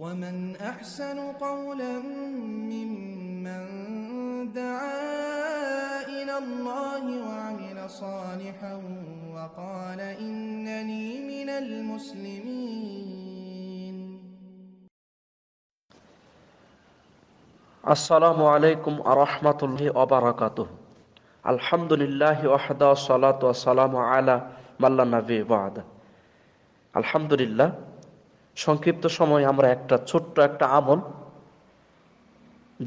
ومن أحسن قولا ممن دعا إلى الله وعمل صالحا وقال إنني من المسلمين السلام عليكم ورحمة الله وبركاته الحمد لله وحده والصلاة والسلام على من لا نبي بعد الحمد لله সংক্ষিপ্ত সময়ে আমরা একটা ছোট্ট একটা আমল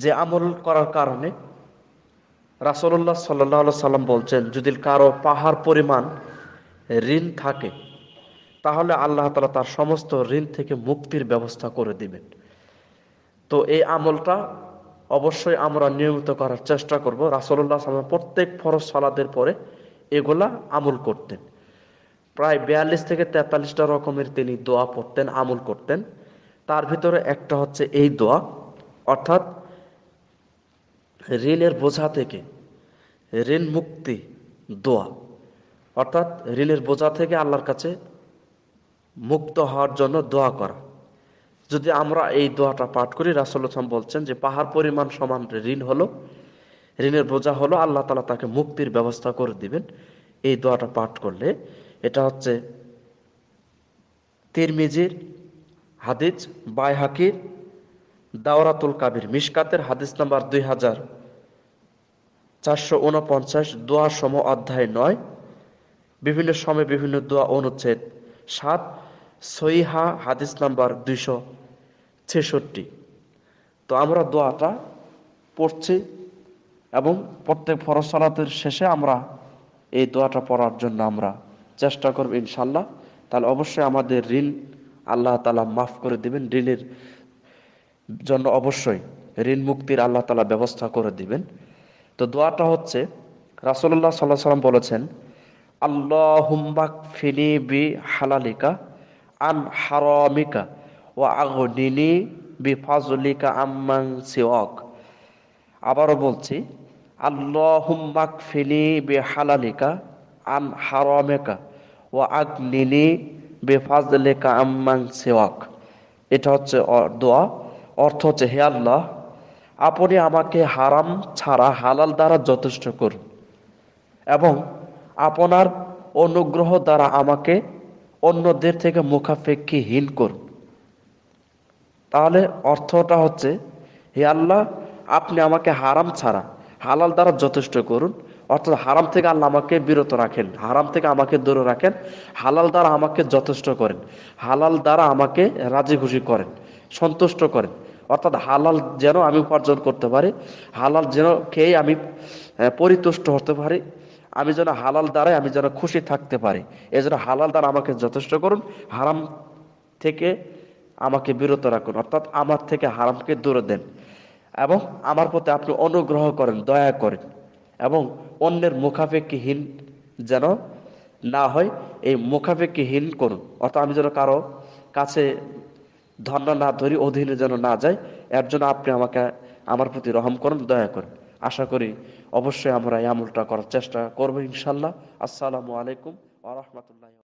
যে আমল করার কারণে রাসলল্লাহ সাল্লাহ সাল্লাম বলছেন যদি কারো পাহাড় পরিমাণ ঋণ থাকে তাহলে আল্লাহ তালা তার সমস্ত ঋণ থেকে মুক্তির ব্যবস্থা করে দিবেন তো এই আমলটা অবশ্যই আমরা নিয়মিত করার চেষ্টা করব রাসলুল্লাহ সাল্লাম প্রত্যেক ফরজ সালাদের পরে এগুলা আমল করতেন প্রায় বিয়াল্লিশ থেকে তেতাল্লিশটা রকমের তিনি দোয়া পড়তেন আমল করতেন তার ভিতরে একটা হচ্ছে এই দোয়া অর্থাৎ ঋণের বোঝা থেকে ঋণ মুক্তি দোয়া অর্থাৎ ঋণের বোঝা থেকে আল্লাহর কাছে মুক্ত হওয়ার জন্য দোয়া করা যদি আমরা এই দোয়াটা পাঠ করি রাসুল্লাহাম বলছেন যে পাহাড় পরিমাণ সমান ঋণ হলো ঋণের বোঝা হলো আল্লাহ তালা তাকে মুক্তির ব্যবস্থা করে দিবেন এই দোয়াটা পাঠ করলে এটা হচ্ছে তিরমিজির হাদিস বাই হাকির দাওরাতুল কাবির মিসকাতের হাদিস নাম্বার দুই হাজার চারশো উনপঞ্চাশ দোয়া সম অধ্যায় নয় বিভিন্ন সময় বিভিন্ন দোয়া অনুচ্ছেদ সাত সইহা হাদিস নাম্বার দুইশো ছেষট্টি তো আমরা দোয়াটা পড়ছি এবং প্রত্যেক ফরসলাতের শেষে আমরা এই দোয়াটা পড়ার জন্য আমরা চেষ্টা করবো ইনশাল্লাহ তাহলে অবশ্যই আমাদের ঋণ আল্লাহ তালা মাফ করে দিবেন ঋণের জন্য অবশ্যই ঋণ মুক্তির আল্লাহ তালা ব্যবস্থা করে দিবেন তো দোয়াটা হচ্ছে রাসুল্লাহ সাল্লাহ সাল্লাম বলেছেন আল্লাহ হুম্বাক ফিনি বি হালালিকা আন হারমিকা ও আগনিনি বি ফাজলিকা আম্মাং সিওক আবারও বলছি আল্লাহ হুম্বাক ফিনি বি হালালিকা আন হারামেকা ও আগনিনি বেফাজলেকা আম্মান সেওয়াক এটা হচ্ছে দোয়া অর্থ হচ্ছে হে আল্লাহ আপনি আমাকে হারাম ছাড়া হালাল দ্বারা যথেষ্ট করুন এবং আপনার অনুগ্রহ দ্বারা আমাকে অন্যদের থেকে মুখাপেক্ষিহীন করুন তাহলে অর্থটা হচ্ছে হে আল্লাহ আপনি আমাকে হারাম ছাড়া হালাল দ্বারা যথেষ্ট করুন অর্থাৎ হারাম থেকে আল্লাহ আমাকে বিরত রাখেন হারাম থেকে আমাকে দূরে রাখেন হালাল দ্বারা আমাকে যথেষ্ট করেন হালাল দ্বারা আমাকে রাজি খুশি করেন সন্তুষ্ট করেন অর্থাৎ হালাল যেন আমি উপার্জন করতে পারি হালাল যেন খেয়ে আমি পরিতুষ্ট হতে পারি আমি যেন হালাল দ্বারাই আমি যেন খুশি থাকতে পারি এজন্য হালাল দ্বারা আমাকে যথেষ্ট করুন হারাম থেকে আমাকে বিরত রাখুন অর্থাৎ আমার থেকে হারামকে দূরে দেন এবং আমার প্রতি আপনি অনুগ্রহ করেন দয়া করেন এবং অন্যের মুখাপেক্ষিহীন যেন না হয় এই মুখাপেক্ষিহীন করুন অর্থাৎ আমি যেন কারো কাছে ধন্য না ধরি অধীনে যেন না যায় এর জন্য আপনি আমাকে আমার প্রতি রহম করুন দয়া করুন আশা করি অবশ্যই আমরা এই আমলটা করার চেষ্টা করবো ইনশাল্লাহ আসসালামু আলাইকুম আ রহমতুল্লাহ